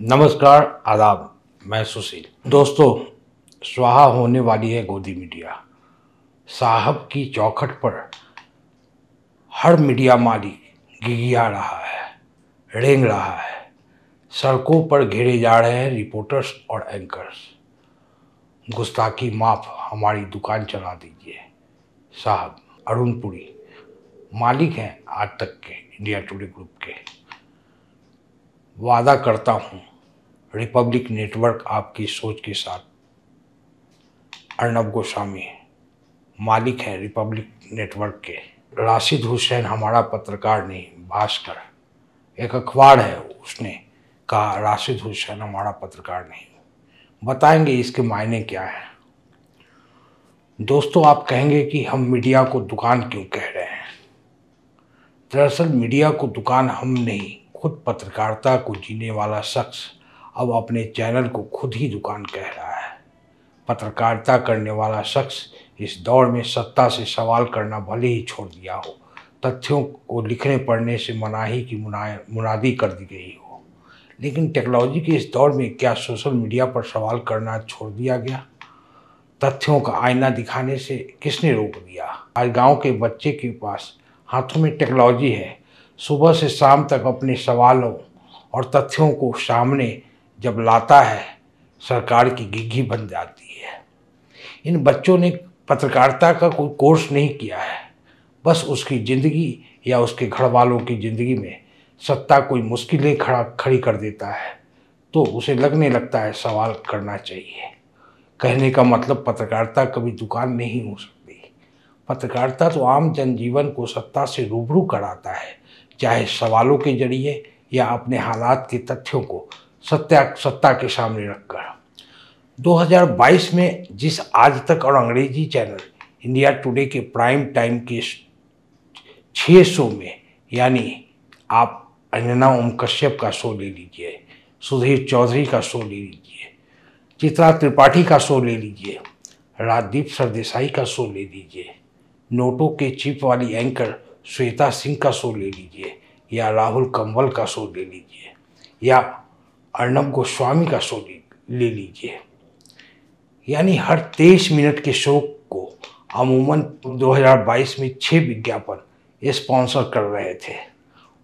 नमस्कार आदाब मैं सुशील दोस्तों स्वाहा होने वाली है गोदी मीडिया साहब की चौखट पर हर मीडिया मालिक गिगिया रहा है रेंग रहा है सड़कों पर घेरे जा रहे हैं रिपोर्टर्स और एंकर्स गुस्ताखी माफ हमारी दुकान चला दीजिए साहब अरुणपुरी मालिक हैं आज तक के इंडिया टुडे ग्रुप के वादा करता हूँ रिपब्लिक नेटवर्क आपकी सोच के साथ अर्नब गोस्वामी मालिक हैं रिपब्लिक नेटवर्क के राशिद हुसैन हमारा पत्रकार नहीं भास्कर एक अखबार है उसने कहा राशिद हुसैन हमारा पत्रकार नहीं बताएंगे इसके मायने क्या है दोस्तों आप कहेंगे कि हम मीडिया को दुकान क्यों कह रहे हैं दरअसल मीडिया को दुकान हम नहीं खुद पत्रकारिता को जीने वाला शख्स अब अपने चैनल को खुद ही दुकान कह रहा है पत्रकारिता करने वाला शख्स इस दौर में सत्ता से सवाल करना भले ही छोड़ दिया हो तथ्यों को लिखने पढ़ने से मनाही की मुना मुनादी कर दी गई हो लेकिन टेक्नोलॉजी के इस दौर में क्या सोशल मीडिया पर सवाल करना छोड़ दिया गया तथ्यों का आईना दिखाने से किसने रोक दिया आज गांव के बच्चे के पास हाथों में टेक्नोलॉजी है सुबह से शाम तक अपने सवालों और तथ्यों को सामने जब लाता है सरकार की गिग्घी बन जाती है इन बच्चों ने पत्रकारिता का कोई कोर्स नहीं किया है बस उसकी ज़िंदगी या उसके घर वालों की ज़िंदगी में सत्ता कोई मुश्किलें खड़ा खड़ी कर देता है तो उसे लगने लगता है सवाल करना चाहिए कहने का मतलब पत्रकारिता कभी दुकान नहीं हो सकती पत्रकारिता तो आम जनजीवन को सत्ता से रूबरू कराता है चाहे सवालों के जरिए या अपने हालात के तथ्यों को सत्या सत्ता के सामने रखकर 2022 में जिस आज तक और अंग्रेजी चैनल इंडिया टुडे के प्राइम टाइम के छः शो में यानी आप अंजना ओम कश्यप का शो ले लीजिए सुधीर चौधरी का शो ले लीजिए चित्रा त्रिपाठी का शो ले लीजिए राजदीप सरदेसाई का शो ले लीजिए नोटो के चिप वाली एंकर श्वेता सिंह का शो ले लीजिए या राहुल कंवल का शो ले लीजिए या अर्णब गोस्वामी का शो ले लीजिए यानी हर तेईस मिनट के शो को अमूमन 2022 में छः विज्ञापन स्पॉन्सर कर रहे थे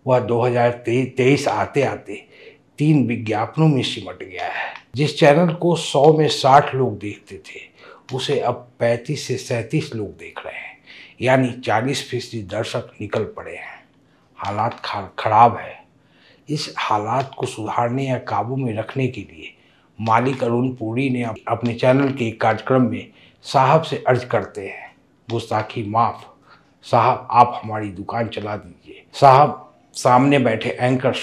वह 2023 आते आते तीन विज्ञापनों में सिमट गया है जिस चैनल को 100 में 60 लोग देखते थे उसे अब 35 से 37 लोग देख रहे हैं यानी 40 फीसदी दर्शक निकल पड़े हैं हालात खराब है इस हालात को सुधारने या काबू में रखने के लिए मालिक अरुण पुरी ने अपने चैनल के एक कार्यक्रम में साहब से अर्ज करते हैं गुस्ताखी माफ़ साहब आप हमारी दुकान चला दीजिए साहब सामने बैठे एंकर्स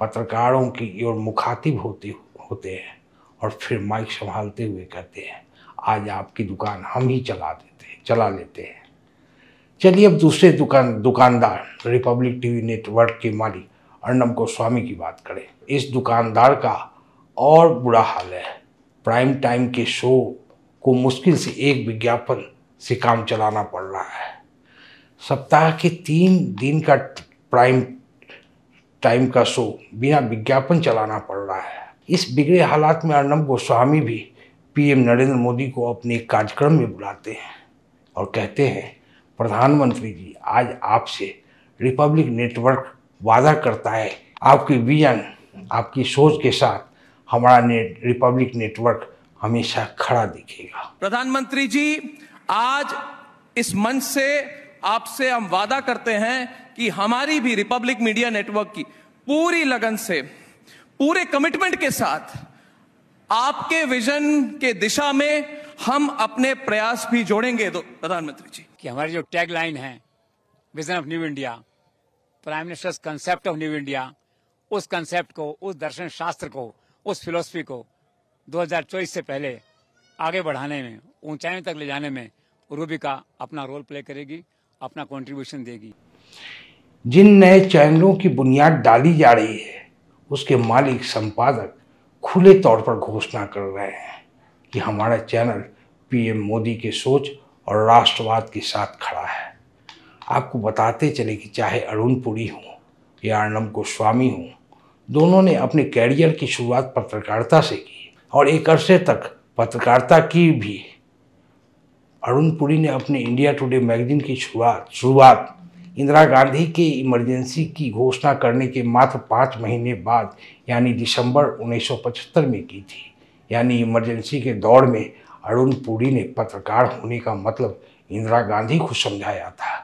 पत्रकारों की ओर मुखातिब होते होते हैं और फिर माइक संभालते हुए कहते हैं आज आपकी दुकान हम ही चला देते हैं चला लेते हैं चलिए अब दूसरे दुकान दुकानदार रिपब्लिक टीवी नेटवर्क के मालिक अर्णब गोस्वामी की बात करें इस दुकानदार का और बुरा हाल है प्राइम टाइम के शो को मुश्किल से एक विज्ञापन से काम चलाना पड़ रहा है सप्ताह के तीन दिन का प्राइम टाइम का शो बिना विज्ञापन चलाना पड़ रहा है इस बिगड़े हालात में अर्णब गोस्वामी भी पीएम नरेंद्र मोदी को अपने कार्यक्रम में बुलाते हैं और कहते हैं प्रधानमंत्री जी आज आपसे रिपब्लिक नेटवर्क वादा करता है आपकी विजन आपकी सोच के साथ हमारा ने, रिपब्लिक नेटवर्क हमेशा खड़ा दिखेगा प्रधानमंत्री जी आज इस मंच से आपसे हम वादा करते हैं कि हमारी भी रिपब्लिक मीडिया नेटवर्क की पूरी लगन से पूरे कमिटमेंट के साथ आपके विजन के दिशा में हम अपने प्रयास भी जोड़ेंगे प्रधानमंत्री जी कि हमारी जो टैगलाइन है vision of new India prime minister's concept of new India उस कंसेप्ट को उस दर्शन शास्त्र को उस फिलोसफी को 2024 से पहले आगे बढ़ाने में ऊंचाई तक ले जाने में रूबिका अपना रोल प्ले करेगी अपना कंट्रीब्यूशन देगी जिन नए चैनलों की बुनियाद डाली जा रही है उसके मालिक संपादक खुले तौर पर घोषणा कर रहे हैं कि हमारा चैनल पीएम मोदी के सोच और राष्ट्रवाद के साथ खड़ा है आपको बताते चले कि चाहे अरुण पुरी हों या अर्णम गोस्वामी हों दोनों ने अपने कैरियर की शुरुआत पत्रकारिता से की और एक अरसे तक पत्रकारिता की भी अरुण पुरी ने अपने इंडिया टुडे मैगजीन की शुरुआत शुरुआत इंदिरा गांधी के इमरजेंसी की घोषणा करने के मात्र पाँच महीने बाद यानी दिसंबर 1975 में की थी यानी इमरजेंसी के दौर में अरुण पुरी ने पत्रकार होने का मतलब इंदिरा गांधी को समझाया था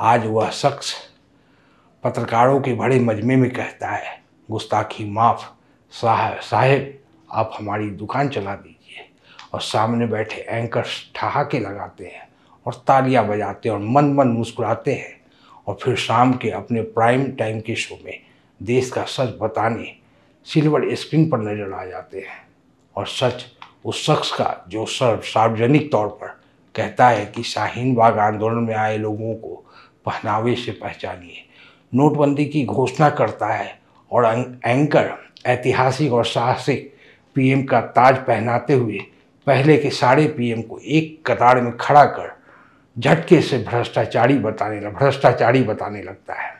आज वह शख्स पत्रकारों के बड़े मजमे में कहता है गुस्ताखी माफ़ साहब साहेब आप हमारी दुकान चला दीजिए और सामने बैठे एंकर्स ठहाके लगाते हैं और तालियां बजाते हैं और मन मन मुस्कुराते हैं और फिर शाम के अपने प्राइम टाइम के शो में देश का सच बताने सिल्वर स्क्रीन पर नजर आ जाते हैं और सच उस शख्स का जो सर्व सार्वजनिक तौर पर कहता है कि शाहीन बाग आंदोलन में आए लोगों को पहनावे से पहचानिए नोटबंदी की घोषणा करता है और एंकर ऐतिहासिक और साहसिक पीएम का ताज पहनाते हुए पहले के सारे पीएम को एक कतार में खड़ा कर झटके से भ्रष्टाचारी बताने लग भ्रष्टाचारी बताने लगता है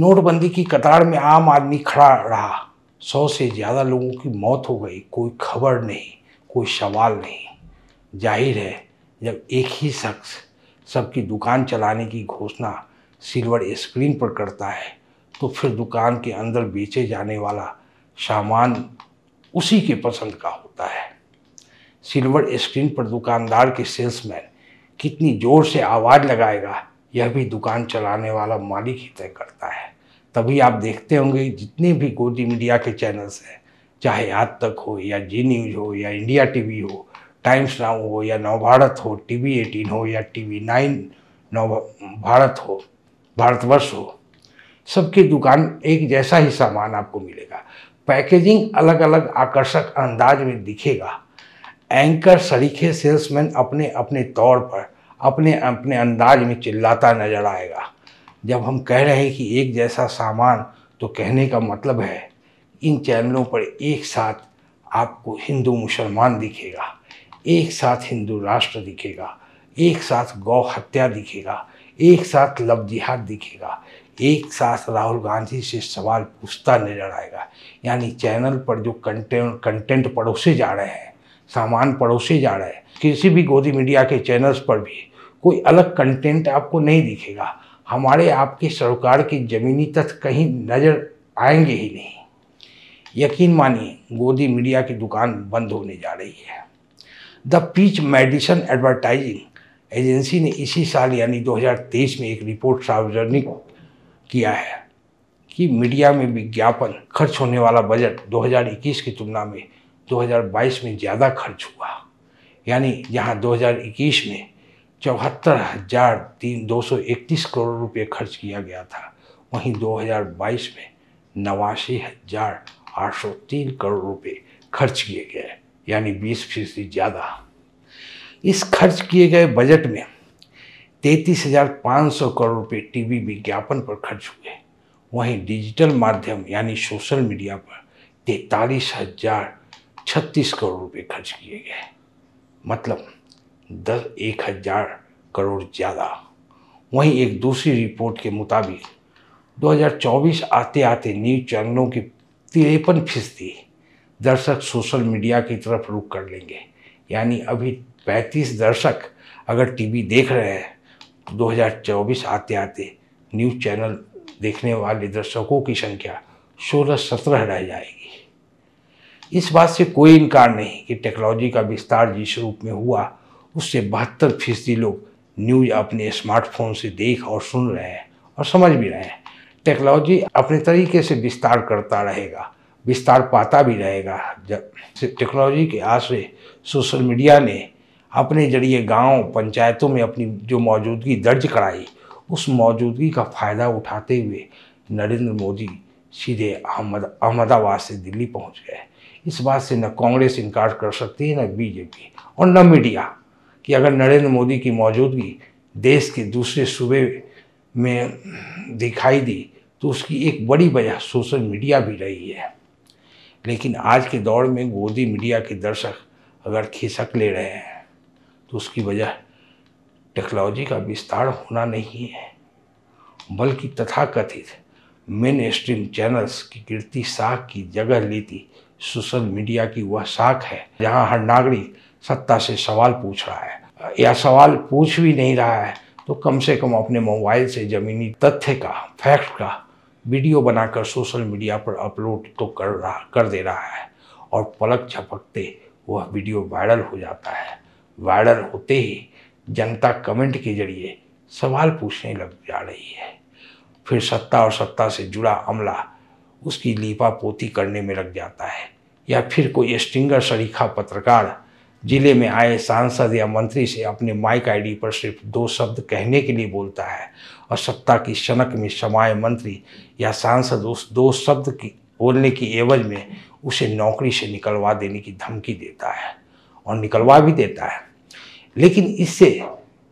नोटबंदी की कतार में आम आदमी खड़ा रहा सौ से ज़्यादा लोगों की मौत हो गई कोई खबर नहीं कोई सवाल नहीं जाहिर है जब एक ही शख्स सबकी दुकान चलाने की घोषणा सिल्वर स्क्रीन पर करता है तो फिर दुकान के अंदर बेचे जाने वाला सामान उसी के पसंद का होता है सिल्वर स्क्रीन पर दुकानदार के सेल्समैन कितनी ज़ोर से आवाज़ लगाएगा यह भी दुकान चलाने वाला मालिक ही तय करता है तभी आप देखते होंगे जितने भी गोदी मीडिया के चैनल्स हैं चाहे आज तक हो या जी न्यूज़ हो या इंडिया टीवी हो टाइम्स नाउ हो या नवभारत हो टीवी एटीन हो या टीवी नाइन नव भारत हो भारतवर्ष हो सबकी दुकान एक जैसा ही सामान आपको मिलेगा पैकेजिंग अलग अलग आकर्षक अंदाज में दिखेगा एंकर सरीखे सेल्समैन अपने अपने तौर पर अपने अपने अंदाज में चिल्लाता नजर आएगा जब हम कह रहे हैं कि एक जैसा सामान तो कहने का मतलब है इन चैनलों पर एक साथ आपको हिंदू मुसलमान दिखेगा एक साथ हिंदू राष्ट्र दिखेगा एक साथ गौ हत्या दिखेगा एक साथ लव जिहाद दिखेगा एक साथ राहुल गांधी से सवाल पूछता नजर आएगा यानी चैनल पर जो कंटेंट कंटेंट पड़ोसे जा रहे हैं सामान पड़ोसे जा रहे हैं किसी भी गोदी मीडिया के चैनल्स पर भी कोई अलग कंटेंट आपको नहीं दिखेगा हमारे आपके सरकार के ज़मीनी तथ्य कहीं नज़र आएंगे ही नहीं यकीन मानिए गोदी मीडिया की दुकान बंद होने जा रही है the Pitch Madison advertising agency ने इसी साल यानी 2023 में एक रिपोर्ट सार्वजनिक किया है कि मीडिया में विज्ञापन खर्च होने वाला बजट 2021 की तुलना में 2022 में ज़्यादा खर्च हुआ यानी जहां 2021 में चौहत्तर हजार तीन दो सौ इकतीस करोड़ रुपये खर्च किया गया था वहीं 2022 में नवासी हजार आठ सौ तीन करोड़ रुपये खर्च किए गए यानी 20 फीसदी ज़्यादा इस खर्च किए गए बजट में तैंतीस हज़ार पाँच सौ करोड़ रुपये टीवी विज्ञापन पर खर्च हुए वहीं डिजिटल माध्यम यानी सोशल मीडिया पर तैतालीस हजार छत्तीस करोड़ रुपये खर्च किए गए मतलब दस एक हजार करोड़ ज़्यादा वहीं एक दूसरी रिपोर्ट के मुताबिक 2024 आते आते न्यूज चैनलों की तिरपन फीसदी दर्शक सोशल मीडिया की तरफ रुख कर लेंगे यानी अभी 35 दर्शक अगर टीवी देख रहे हैं 2024 आते आते न्यूज़ चैनल देखने वाले दर्शकों की संख्या 16-17 रह जाएगी इस बात से कोई इनकार नहीं कि टेक्नोलॉजी का विस्तार जिस रूप में हुआ उससे बहत्तर फीसदी लोग न्यूज अपने स्मार्टफोन से देख और सुन रहे हैं और समझ भी रहे हैं टेक्नोलॉजी अपने तरीके से विस्तार करता रहेगा विस्तार पाता भी रहेगा जब टेक्नोलॉजी के आश्रय सोशल मीडिया ने अपने जरिए गांव पंचायतों में अपनी जो मौजूदगी दर्ज कराई उस मौजूदगी का फ़ायदा उठाते हुए नरेंद्र मोदी सीधे अहमद अहमदाबाद से दिल्ली पहुंच गए इस बात से न कांग्रेस इनकार कर सकती है न बीजेपी और न मीडिया कि अगर नरेंद्र मोदी की मौजूदगी देश के दूसरे सूबे में दिखाई दी तो उसकी एक बड़ी वजह सोशल मीडिया भी रही है लेकिन आज के दौर में गोदी मीडिया के दर्शक अगर खिसक ले रहे हैं तो उसकी वजह टेक्नोलॉजी का विस्तार होना नहीं है बल्कि तथाकथित मेन स्ट्रीम चैनल्स की गिरती साख की जगह लेती सोशल मीडिया की वह साख है जहां हर नागरिक सत्ता से सवाल पूछ रहा है या सवाल पूछ भी नहीं रहा है तो कम से कम अपने मोबाइल से ज़मीनी तथ्य का फैक्ट का वीडियो बनाकर सोशल मीडिया पर अपलोड तो कर रहा कर दे रहा है और पलक झपकते वह वीडियो वायरल हो जाता है वायरल होते ही जनता कमेंट के जरिए सवाल पूछने लग जा रही है फिर सत्ता और सत्ता से जुड़ा अमला उसकी लिपा पोती करने में लग जाता है या फिर कोई स्टिंगर शरीखा पत्रकार जिले में आए सांसद या मंत्री से अपने माइक आईडी पर सिर्फ दो शब्द कहने के लिए बोलता है और सत्ता की शनक में समाये मंत्री या सांसद उस दो शब्द की बोलने की एवज में उसे नौकरी से निकलवा देने की धमकी देता है और निकलवा भी देता है लेकिन इससे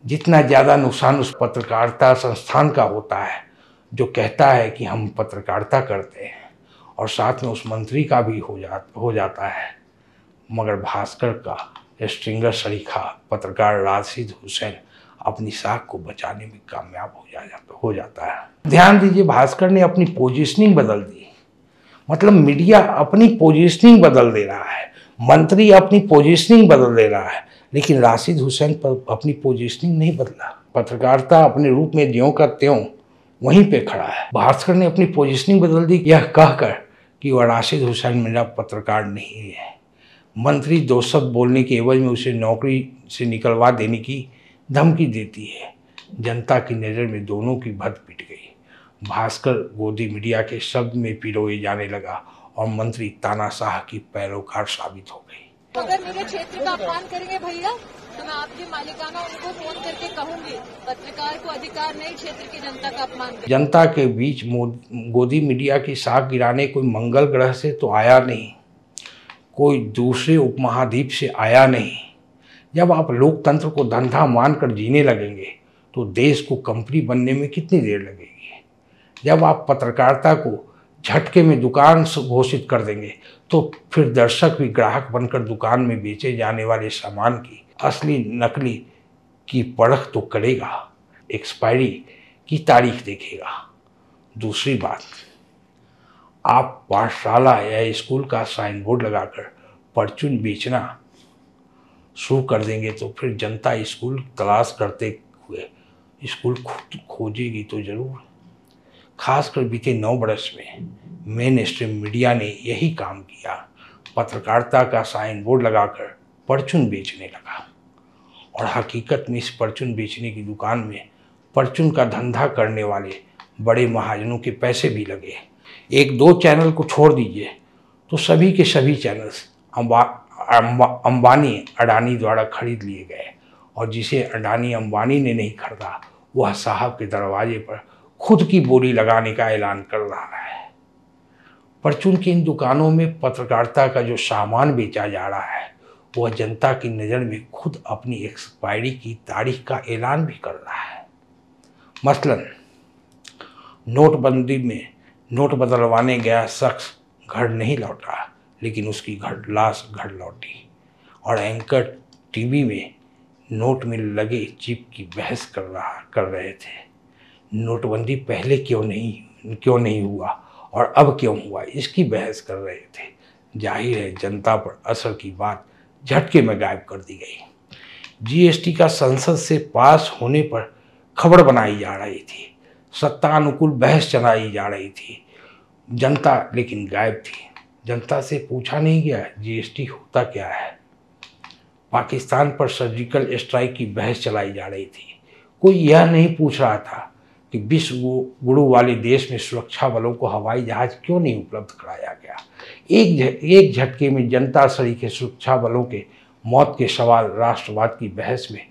जितना ज़्यादा नुकसान उस पत्रकारिता संस्थान का होता है जो कहता है कि हम पत्रकारिता करते हैं और साथ में उस मंत्री का भी हो जा हो जाता है मगर भास्कर का स्ट्रिंगर शरीखा पत्रकार राशिद हुसैन अपनी साख को बचाने में कामयाब हो जा जाता हो जाता है ध्यान दीजिए भास्कर ने अपनी पोजिशनिंग बदल दी मतलब मीडिया अपनी पोजिशनिंग बदल दे रहा है मंत्री अपनी पोजिशनिंग बदल दे रहा है लेकिन राशिद हुसैन पर अपनी पोजिशनिंग नहीं बदला पत्रकारिता अपने रूप में ज्यों का त्यों वहीं पे खड़ा है भास्कर ने अपनी पोजिशनिंग बदल दी यह कहकर कि वह राशिद हुसैन मेरा पत्रकार नहीं है मंत्री दो बोलने के एवज में उसे नौकरी से निकलवा देने की धमकी देती है जनता की नज़र में दोनों की भद पिट गई भास्कर गोदी मीडिया के शब्द में पिरोए जाने लगा और मंत्री तानाशाह की पैरोकार साबित हो गई अगर मेरे क्षेत्र का अपमान करेंगे भैया तो मैं आपके मालिकाना उनको फोन करके कहूंगी पत्रकार को अधिकार नहीं क्षेत्र की जनता का अपमान जनता के बीच गोदी मीडिया की साख गिराने कोई मंगल ग्रह से तो आया नहीं कोई दूसरे उपमहाद्वीप से आया नहीं जब आप लोकतंत्र को धंधा मानकर जीने लगेंगे तो देश को कंपनी बनने में कितनी देर लगेगी जब आप पत्रकारिता को झटके में दुकान घोषित कर देंगे तो फिर दर्शक भी ग्राहक बनकर दुकान में बेचे जाने वाले सामान की असली नकली की परख तो करेगा एक्सपायरी की तारीख देखेगा दूसरी बात आप पाठशाला या स्कूल का साइन बोर्ड लगाकर परचून बेचना शुरू कर देंगे तो फिर जनता स्कूल तलाश करते हुए स्कूल खोजेगी तो ज़रूर खासकर बीते नौ बरस में मेन स्ट्रीम मीडिया ने यही काम किया पत्रकारिता का साइन बोर्ड लगाकर परचून बेचने लगा और हकीकत में इस परचून बेचने की दुकान में परचून का धंधा करने वाले बड़े महाजनों के पैसे भी लगे एक दो चैनल को छोड़ दीजिए तो सभी के सभी चैनल्स अंबानी अडानी द्वारा खरीद लिए गए और जिसे अडानी अंबानी ने नहीं खरीदा वह साहब के दरवाजे पर खुद की बोली लगाने का ऐलान कर रहा है पर चूंकि इन दुकानों में पत्रकारिता का जो सामान बेचा जा रहा है वह जनता की नज़र में खुद अपनी एक्सपायरी की तारीख का ऐलान भी कर रहा है मसलन नोटबंदी में नोट बदलवाने गया शख्स घर नहीं लौटा लेकिन उसकी घर लाश घर लौटी और एंकर टीवी में नोट में लगे चिप की बहस कर रहा कर रहे थे नोटबंदी पहले क्यों नहीं क्यों नहीं हुआ और अब क्यों हुआ इसकी बहस कर रहे थे जाहिर है जनता पर असर की बात झटके में गायब कर दी गई जीएसटी का संसद से पास होने पर खबर बनाई जा रही थी सत्तानुकूल बहस चलाई जा रही थी जनता लेकिन गायब थी जनता से पूछा नहीं गया जीएसटी होता क्या है पाकिस्तान पर सर्जिकल स्ट्राइक की बहस चलाई जा रही थी कोई यह नहीं पूछ रहा था कि विश्व गुरु वाले देश में सुरक्षा बलों को हवाई जहाज क्यों नहीं उपलब्ध कराया गया एक ज, एक झटके में जनता के सुरक्षा बलों के मौत के सवाल राष्ट्रवाद की बहस में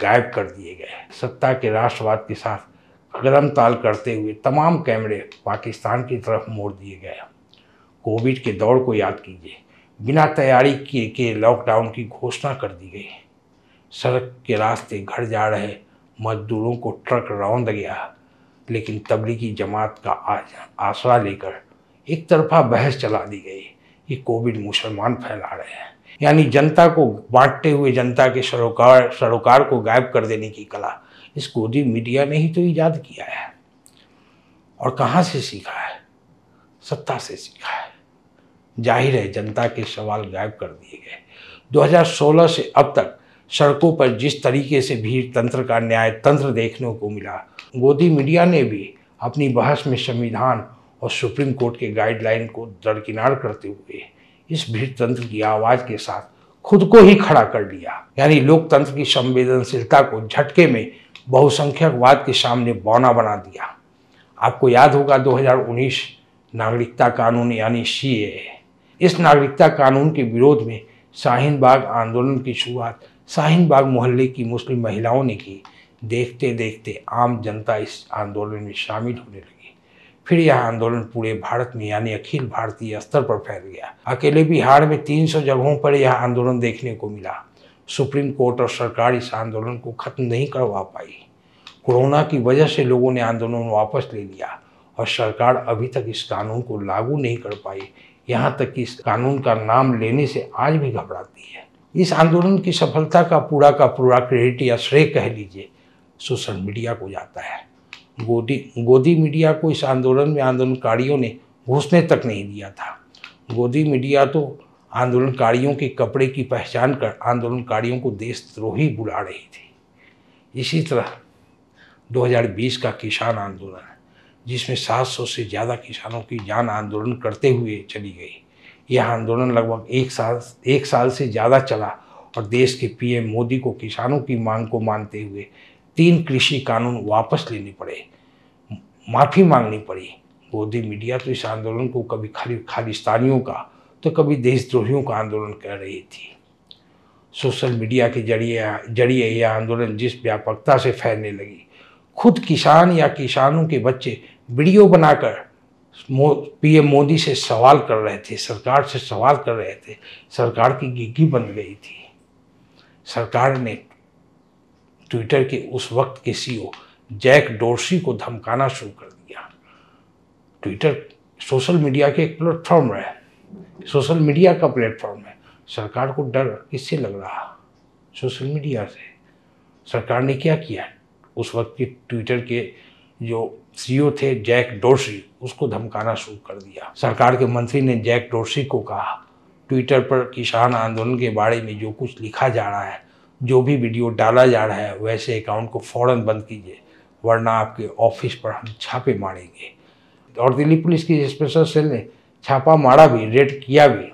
गायब कर दिए गए सत्ता के राष्ट्रवाद के साथ गरम ताल करते हुए तमाम कैमरे पाकिस्तान की तरफ मोड़ दिए गए कोविड के दौर को याद कीजिए बिना तैयारी किए के लॉकडाउन की घोषणा कर दी गई सड़क के रास्ते घर जा रहे मजदूरों को ट्रक रौंद गया लेकिन तबलीगी जमात का आसरा लेकर एक तरफा बहस चला दी गई कि कोविड मुसलमान फैला रहे हैं यानी जनता को बांटते हुए जनता के सरोकार सरोकार को गायब कर देने की कला इस गोदी मीडिया ने ही तो ईजाद किया है और कहाँ से सीखा है सत्ता से सीखा है जाहिर है जनता के सवाल गायब कर दिए गए 2016 से अब तक सड़कों पर जिस तरीके से भीड़ तंत्र का न्याय तंत्र देखने को मिला गोदी मीडिया ने भी अपनी बहस में संविधान और सुप्रीम कोर्ट के गाइडलाइन को दरकिनार करते हुए इस भीड़ तंत्र की आवाज़ के साथ खुद को ही खड़ा कर लिया यानी लोकतंत्र की संवेदनशीलता को झटके में बहुसंख्यकवाद के सामने बौना बना दिया आपको याद होगा 2019 नागरिकता कानून यानी सी इस नागरिकता कानून के विरोध में शाहीन बाग आंदोलन की शुरुआत शाहीन बाग मोहल्ले की मुस्लिम महिलाओं ने की देखते देखते आम जनता इस आंदोलन में शामिल होने लगी फिर यह आंदोलन पूरे भारत में यानी अखिल भारतीय स्तर पर फैल गया अकेले बिहार में 300 जगहों पर यह आंदोलन देखने को मिला सुप्रीम कोर्ट और सरकार इस आंदोलन को खत्म नहीं करवा पाई कोरोना की वजह से लोगों ने आंदोलन वापस ले लिया और सरकार अभी तक इस कानून को लागू नहीं कर पाई यहाँ तक कि इस कानून का नाम लेने से आज भी घबराती है इस आंदोलन की सफलता का पूरा का पूरा क्रेडिट या श्रेय कह लीजिए सोशल मीडिया को जाता है गोदी गोदी मीडिया को इस आंदोलन में आंदोलनकारियों ने घुसने तक नहीं दिया था गोदी मीडिया तो आंदोलनकारियों के कपड़े की पहचान कर आंदोलनकारियों को देशद्रोही बुला रही थी इसी तरह 2020 का किसान आंदोलन जिसमें 700 से ज़्यादा किसानों की जान आंदोलन करते हुए चली गई यह आंदोलन लगभग एक साल एक साल से ज़्यादा चला और देश के पीएम मोदी को किसानों की मांग को मानते हुए तीन कृषि कानून वापस लेने पड़े माफ़ी मांगनी पड़ी मोदी मीडिया तो इस आंदोलन को कभी खाली खालिस्तानियों का तो कभी देशद्रोहियों का आंदोलन कर रही थी सोशल मीडिया के जरिए जरिए यह आंदोलन जिस व्यापकता से फैलने लगी खुद किसान या किसानों के बच्चे वीडियो बनाकर पीएम मोदी से सवाल कर रहे थे सरकार से सवाल कर रहे थे सरकार की गिग्गी बन गई थी सरकार ने ट्विटर के उस वक्त के सीईओ e जैक डोर्सी को धमकाना शुरू कर दिया ट्विटर सोशल मीडिया के एक प्लेटफॉर्म है सोशल मीडिया का प्लेटफॉर्म है सरकार को डर किससे लग रहा सोशल मीडिया से सरकार ने क्या किया उस वक्त के ट्विटर के जो सीईओ थे जैक डोर्सी उसको धमकाना शुरू कर दिया सरकार के मंत्री ने जैक डोर्सी को कहा ट्विटर पर किसान आंदोलन के बारे में जो कुछ लिखा जा रहा है जो भी वीडियो डाला जा रहा है वैसे अकाउंट को फ़ौरन बंद कीजिए वरना आपके ऑफिस पर हम छापे मारेंगे और दिल्ली पुलिस की स्पेशल सेल ने छापा मारा भी रेड किया भी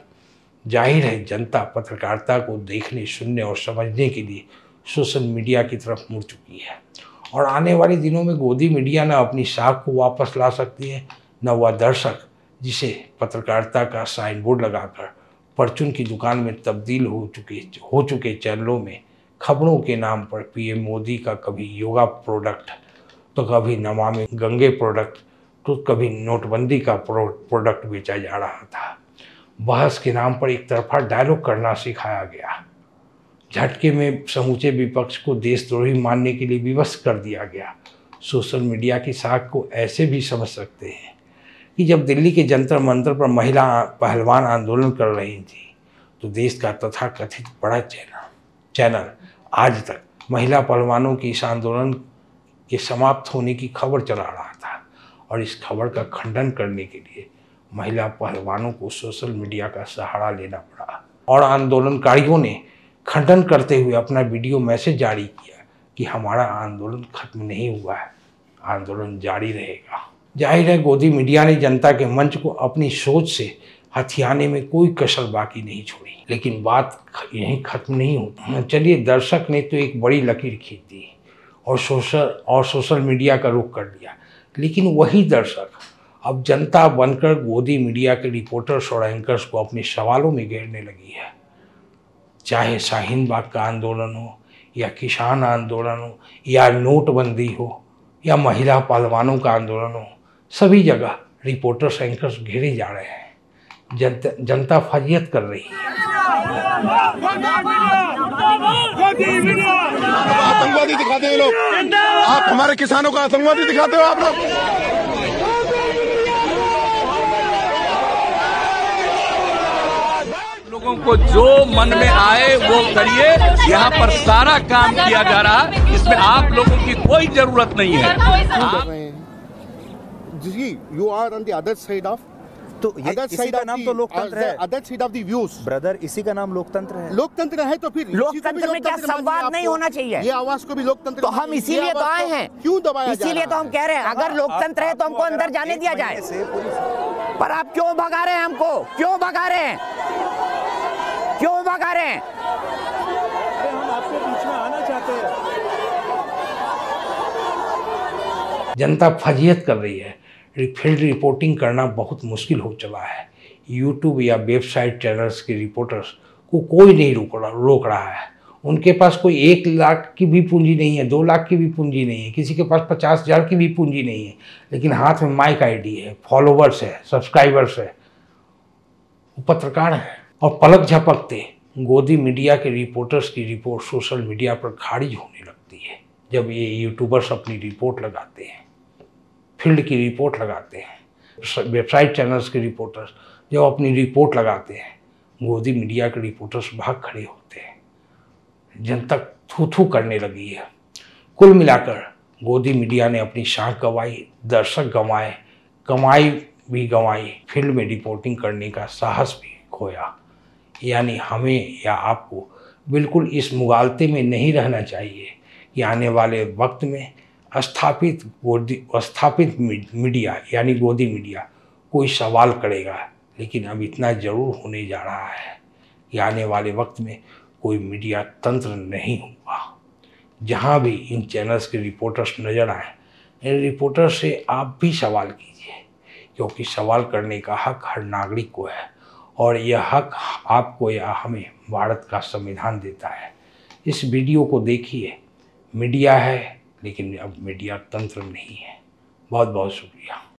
जाहिर है जनता पत्रकारिता को देखने सुनने और समझने के लिए सोशल मीडिया की तरफ मुड़ चुकी है और आने वाले दिनों में गोदी मीडिया ना अपनी साख को वापस ला सकती है न वह दर्शक जिसे पत्रकारिता का साइन बोर्ड लगाकर परचून की दुकान में तब्दील हो चुके हो चुके चैनलों में खबरों के नाम पर पीएम मोदी का कभी योगा प्रोडक्ट तो कभी नमामि गंगे प्रोडक्ट तो कभी नोटबंदी का प्रो, प्रोडक्ट बेचा जा रहा था बहस के नाम पर एक तरफा डायलॉग करना सिखाया गया झटके में समूचे विपक्ष को देशद्रोही मानने के लिए विवश कर दिया गया सोशल मीडिया की साख को ऐसे भी समझ सकते हैं कि जब दिल्ली के जंतर मंतर पर महिला पहलवान आंदोलन कर रही थी तो देश का तथा कथित बड़ा चैनल चैनल आज तक महिला पहलवानों के इस आंदोलन के समाप्त होने की खबर चला रहा था और इस खबर का खंडन करने के लिए महिला पहलवानों को सोशल मीडिया का सहारा लेना पड़ा और आंदोलनकारियों ने खंडन करते हुए अपना वीडियो मैसेज जारी किया कि हमारा आंदोलन खत्म नहीं हुआ है आंदोलन जारी रहेगा जाहिर है गोदी मीडिया ने जनता के मंच को अपनी सोच से हथियाने में कोई कसर बाकी नहीं छोड़ी लेकिन बात यहीं खत्म नहीं होती हाँ, चलिए दर्शक ने तो एक बड़ी लकीर खींच दी और सोशल और सोशल मीडिया का रुख कर लिया लेकिन वही दर्शक अब जनता बनकर गोदी मीडिया के रिपोर्टर्स और एंकर्स को अपने सवालों में घेरने लगी है चाहे शाहीन बाग का आंदोलन हो या किसान आंदोलन हो या नोटबंदी हो या महिला पहलवानों का आंदोलन हो सभी जगह रिपोर्टर्स एंकर्स घेरे जा रहे हैं जनता जनता फरियत कर रही है आतंकवादी दिखाते हैं लोग आप हमारे किसानों का आतंकवादी दिखाते हो आप लोग लोगों को जो मन में आए वो करिए यहाँ पर सारा काम किया जा रहा है इसमें आप लोगों की कोई जरूरत नहीं है जी you are on other side of तो ये इसी का नाम तो लोकतंत्र uh, है other side of the views brother इसी का नाम लोकतंत्र है लोकतंत्र है तो फिर लोकतंत्र में क्या संवाद नहीं होना चाहिए ये आवाज को भी लोकतंत्र तो हम इसीलिए तो आए हैं क्यों दबाया इसीलिए तो हम कह रहे हैं अगर हाँ। लोकतंत्र है तो हमको अंदर जाने दिया जाए पर आप क्यों भगा रहे हैं हमको क्यों भगा रहे हैं क्यों भगा रहे हैं हम आपके बीच में आना चाहते हैं जनता फजीयत कर रही है फील्ड रिपोर्टिंग करना बहुत मुश्किल हो चला है यूट्यूब या वेबसाइट चैनल्स के रिपोर्टर्स को कोई नहीं रोक रहा रोक रहा है उनके पास कोई एक लाख की भी पूंजी नहीं है दो लाख की भी पूंजी नहीं है किसी के पास पचास हज़ार की भी पूंजी नहीं है लेकिन हाथ में माइक आईडी है फॉलोवर्स है सब्सक्राइबर्स है वो पत्रकार है और पलक झपकते गोदी मीडिया के रिपोर्टर्स की रिपोर्ट सोशल मीडिया पर खारिज होने लगती है जब ये यूट्यूबर्स अपनी रिपोर्ट लगाते हैं फील्ड की रिपोर्ट लगाते हैं वेबसाइट चैनल्स के रिपोर्टर्स जब अपनी रिपोर्ट लगाते हैं गोदी मीडिया के रिपोर्टर्स भाग खड़े होते हैं जनता थू थू करने लगी है कुल मिलाकर गोदी मीडिया ने अपनी शाख गंवाई दर्शक गंवाए कमाई भी गंवाई फील्ड में रिपोर्टिंग करने का साहस भी खोया यानी हमें या आपको बिल्कुल इस मुगालते में नहीं रहना चाहिए कि आने वाले वक्त में स्थापित गोदी स्थापित मीडिया यानी गोदी मीडिया कोई सवाल करेगा लेकिन अब इतना ज़रूर होने जा रहा है कि आने वाले वक्त में कोई मीडिया तंत्र नहीं होगा जहाँ भी इन चैनल्स के रिपोर्टर्स नज़र आए इन रिपोर्टर्स से आप भी सवाल कीजिए क्योंकि सवाल करने का हक हर नागरिक को है और यह हक आपको या हमें भारत का संविधान देता है इस वीडियो को देखिए मीडिया है लेकिन अब मीडिया तंत्र नहीं है बहुत बहुत शुक्रिया